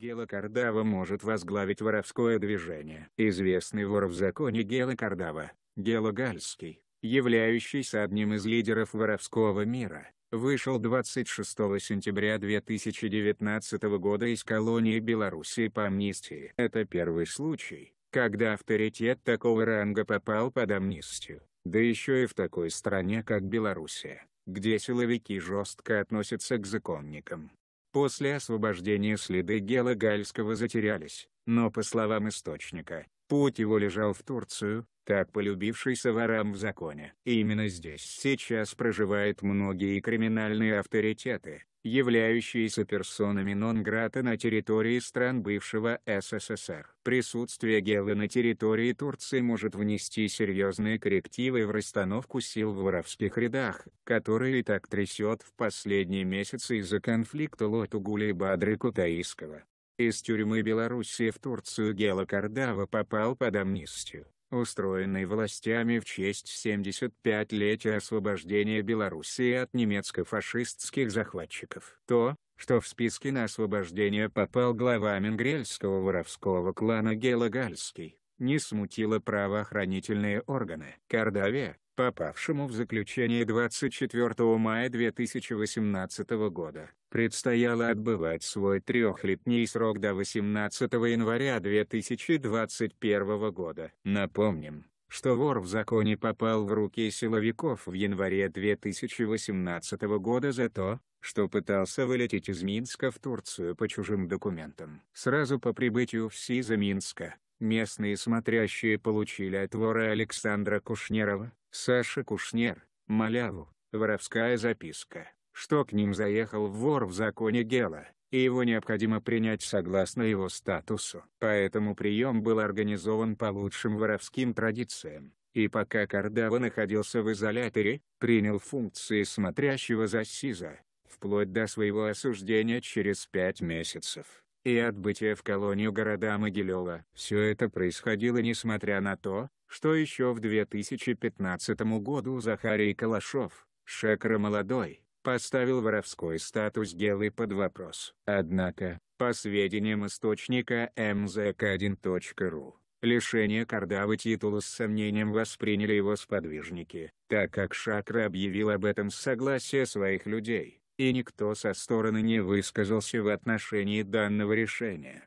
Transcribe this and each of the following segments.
Гела Кардава может возглавить воровское движение. Известный вор в законе Гела Кардава, Гела Гальский, являющийся одним из лидеров воровского мира, вышел 26 сентября 2019 года из колонии Белоруссии по амнистии. Это первый случай, когда авторитет такого ранга попал под амнистию, да еще и в такой стране как Белоруссия, где силовики жестко относятся к законникам. После освобождения следы Гела Гальского затерялись, но по словам источника, путь его лежал в Турцию, так полюбившийся ворам в законе. Именно здесь сейчас проживают многие криминальные авторитеты, являющиеся персонами Нонграта на территории стран бывшего СССР. Присутствие Гелы на территории Турции может внести серьезные коррективы в расстановку сил в воровских рядах, которые и так трясет в последние месяцы из-за конфликта Лотугуля и Бадры Кутаиского. Из тюрьмы Белоруссии в Турцию Гела Кардава попал под амнистию устроенный властями в честь 75-летия освобождения Белоруссии от немецко-фашистских захватчиков. То, что в списке на освобождение попал глава менгрельского воровского клана Гелагальский, не смутило правоохранительные органы. Кардавия, попавшему в заключение 24 мая 2018 года, предстояло отбывать свой трехлетний срок до 18 января 2021 года. Напомним, что вор в законе попал в руки силовиков в январе 2018 года за то, что пытался вылететь из Минска в Турцию по чужим документам. Сразу по прибытию в СИЗО Минска, местные смотрящие получили от вора Александра Кушнерова, Саша Кушнер, Маляву, воровская записка, что к ним заехал вор в законе гела, и его необходимо принять согласно его статусу. Поэтому прием был организован по лучшим воровским традициям. И пока Кардава находился в изоляторе, принял функции смотрящего за СИЗа, вплоть до своего осуждения через пять месяцев и отбытие в колонию города Могилева. Все это происходило несмотря на то, что еще в 2015 году Захарий Калашов, Шекра Молодой, поставил воровской статус Гелы под вопрос. Однако, по сведениям источника mzk1.ru, лишение Кардавы титула с сомнением восприняли его сподвижники, так как Шакра объявил об этом с согласия своих людей и никто со стороны не высказался в отношении данного решения.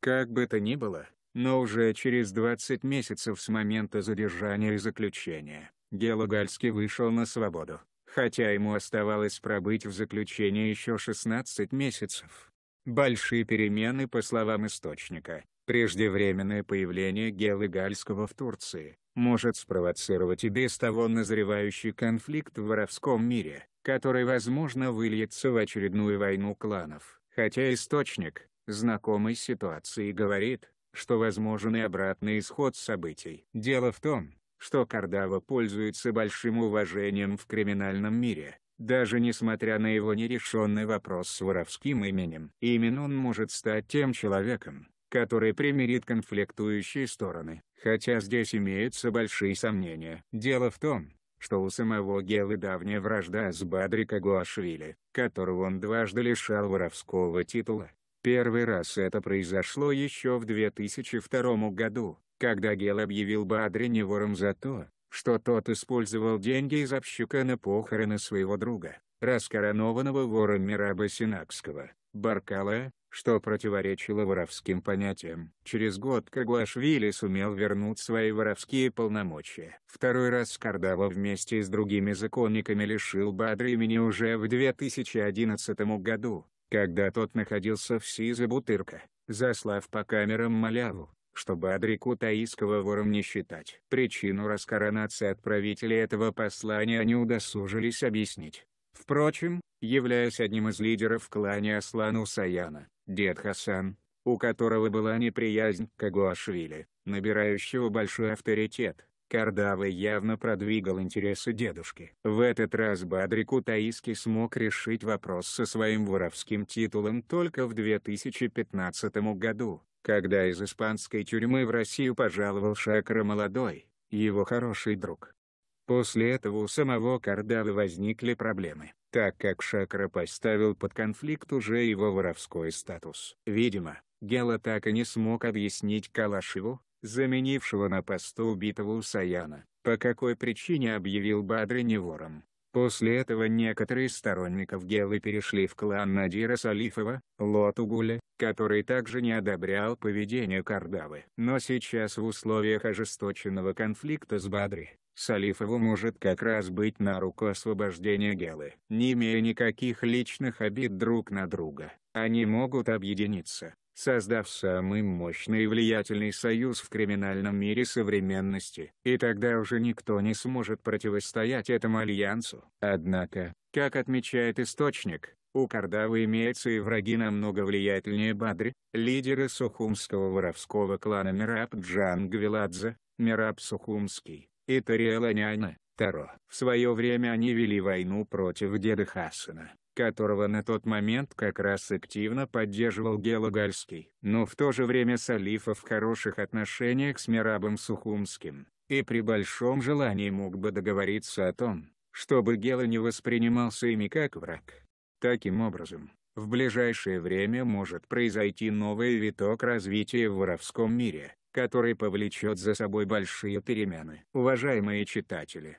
Как бы то ни было, но уже через 20 месяцев с момента задержания и заключения, Гелагальский вышел на свободу, хотя ему оставалось пробыть в заключении еще 16 месяцев. Большие перемены по словам источника, преждевременное появление Гелагальского в Турции, может спровоцировать и без того назревающий конфликт в воровском мире, который, возможно, выльется в очередную войну кланов. Хотя источник, знакомый с ситуацией, говорит, что возможен и обратный исход событий. Дело в том, что Кардава пользуется большим уважением в криминальном мире, даже несмотря на его нерешенный вопрос с воровским именем. Именно он может стать тем человеком, который примирит конфликтующие стороны. Хотя здесь имеются большие сомнения. Дело в том, что у самого Гелы давняя вражда с Бадрика Гуашвили, которого он дважды лишал воровского титула. Первый раз это произошло еще в 2002 году, когда Гел объявил Бадри невором за то, что тот использовал деньги из общака на похороны своего друга, раскоронованного вора Мираба Синакского, Баркала, что противоречило воровским понятиям. Через год Кагуашвили сумел вернуть свои воровские полномочия. Второй раз Скардава вместе с другими законниками лишил Бадра имени уже в 2011 году, когда тот находился в СИЗе Бутырка, заслав по камерам маляву чтобы Адрику Таиского вором не считать. Причину раскоронации отправителя этого послания они удосужились объяснить. Впрочем, являясь одним из лидеров клана клане Аслану Саяна, Дед Хасан, у которого была неприязнь к Агуашвили, набирающего большой авторитет, Кардавы явно продвигал интересы дедушки. В этот раз Бадрику Таиски смог решить вопрос со своим воровским титулом только в 2015 году, когда из испанской тюрьмы в Россию пожаловал Шакра Молодой, его хороший друг. После этого у самого Кардавы возникли проблемы так как Шакра поставил под конфликт уже его воровской статус. Видимо, Гела так и не смог объяснить Калашеву, заменившего на посту убитого Усаяна, по какой причине объявил Бадри не вором. После этого некоторые сторонников Гелы перешли в клан Надира Салифова, Лотугуля, который также не одобрял поведение Кардавы. Но сейчас в условиях ожесточенного конфликта с Бадри, Салифову может как раз быть на руку освобождение Гелы. Не имея никаких личных обид друг на друга, они могут объединиться, создав самый мощный и влиятельный союз в криминальном мире современности, и тогда уже никто не сможет противостоять этому альянсу. Однако, как отмечает источник, у Кардавы имеются и враги намного влиятельнее Бадри, лидеры сухумского воровского клана Мираб Джан Гвиладзе, Мираб Сухумский, и Тариэланяна, Таро. В свое время они вели войну против деда Хасана, которого на тот момент как раз активно поддерживал Гелагальский, но в то же время Салифа в хороших отношениях с Мирабом Сухумским, и при большом желании мог бы договориться о том, чтобы Гела не воспринимался ими как враг. Таким образом, в ближайшее время может произойти новый виток развития в воровском мире, который повлечет за собой большие перемены. Уважаемые читатели!